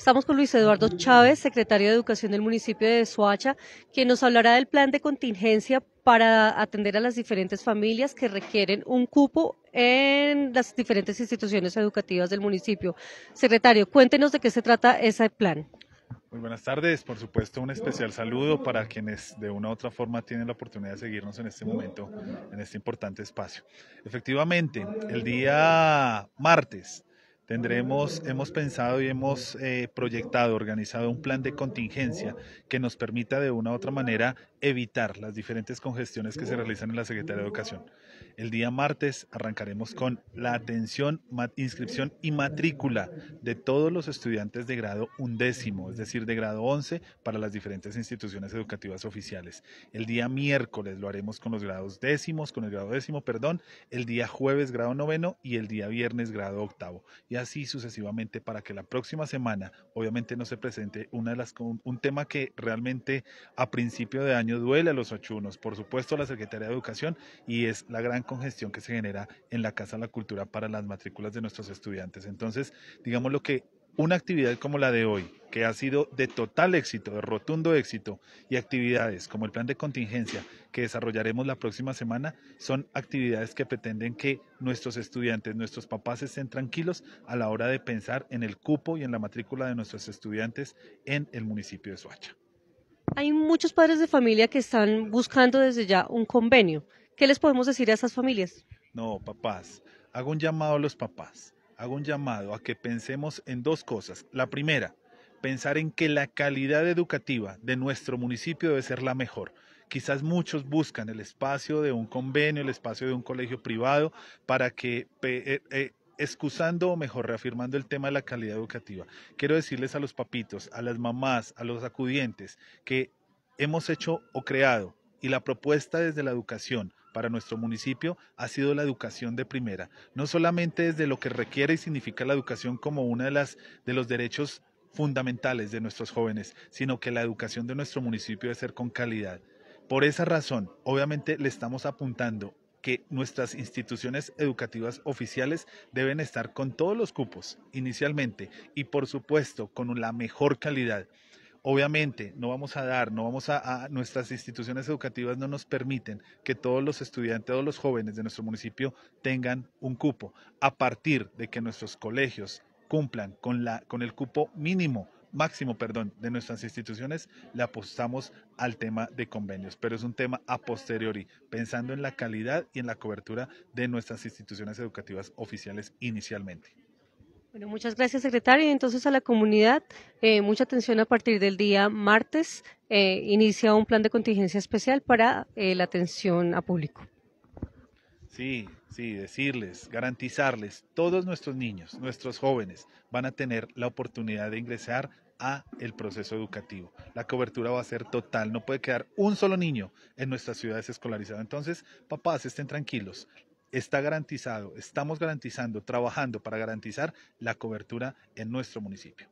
Estamos con Luis Eduardo Chávez, secretario de Educación del municipio de Soacha, quien nos hablará del plan de contingencia para atender a las diferentes familias que requieren un cupo en las diferentes instituciones educativas del municipio. Secretario, cuéntenos de qué se trata ese plan. Muy buenas tardes, por supuesto un especial saludo para quienes de una u otra forma tienen la oportunidad de seguirnos en este momento, en este importante espacio. Efectivamente, el día martes Tendremos, hemos pensado y hemos eh, proyectado, organizado un plan de contingencia que nos permita de una u otra manera evitar las diferentes congestiones que se realizan en la Secretaría de Educación. El día martes arrancaremos con la atención, inscripción y matrícula de todos los estudiantes de grado undécimo, es decir, de grado once, para las diferentes instituciones educativas oficiales. El día miércoles lo haremos con los grados décimos, con el grado décimo, perdón, el día jueves grado noveno y el día viernes grado octavo así sucesivamente para que la próxima semana obviamente no se presente una de las, un, un tema que realmente a principio de año duele a los ochunos, por supuesto a la Secretaría de Educación y es la gran congestión que se genera en la Casa de la Cultura para las matrículas de nuestros estudiantes. Entonces, digamos lo que una actividad como la de hoy, que ha sido de total éxito, de rotundo éxito, y actividades como el plan de contingencia que desarrollaremos la próxima semana, son actividades que pretenden que nuestros estudiantes, nuestros papás estén tranquilos a la hora de pensar en el cupo y en la matrícula de nuestros estudiantes en el municipio de Soacha. Hay muchos padres de familia que están buscando desde ya un convenio. ¿Qué les podemos decir a esas familias? No, papás, hago un llamado a los papás hago un llamado a que pensemos en dos cosas. La primera, pensar en que la calidad educativa de nuestro municipio debe ser la mejor. Quizás muchos buscan el espacio de un convenio, el espacio de un colegio privado, para que, eh, eh, excusando o mejor reafirmando el tema de la calidad educativa, quiero decirles a los papitos, a las mamás, a los acudientes, que hemos hecho o creado y la propuesta desde la educación para nuestro municipio ha sido la educación de primera, no solamente desde lo que requiere y significa la educación como una de de los derechos fundamentales de nuestros jóvenes, sino que la educación de nuestro municipio debe ser con calidad. Por esa razón, obviamente le estamos apuntando que nuestras instituciones educativas oficiales deben estar con todos los cupos inicialmente y por supuesto con la mejor calidad. Obviamente, no vamos a dar, no vamos a, nuestras instituciones educativas no nos permiten que todos los estudiantes, todos los jóvenes de nuestro municipio tengan un cupo, a partir de que nuestros colegios cumplan con, con el cupo mínimo máximo, perdón, de nuestras instituciones, le apostamos al tema de convenios, pero es un tema a posteriori, pensando en la calidad y en la cobertura de nuestras instituciones educativas oficiales inicialmente. Bueno, muchas gracias, secretario. Y entonces a la comunidad, eh, mucha atención a partir del día martes. Eh, inicia un plan de contingencia especial para eh, la atención a público. Sí, sí, decirles, garantizarles, todos nuestros niños, nuestros jóvenes van a tener la oportunidad de ingresar a el proceso educativo. La cobertura va a ser total, no puede quedar un solo niño en nuestras ciudades escolarizadas. Entonces, papás, estén tranquilos, está garantizado, estamos garantizando, trabajando para garantizar la cobertura en nuestro municipio.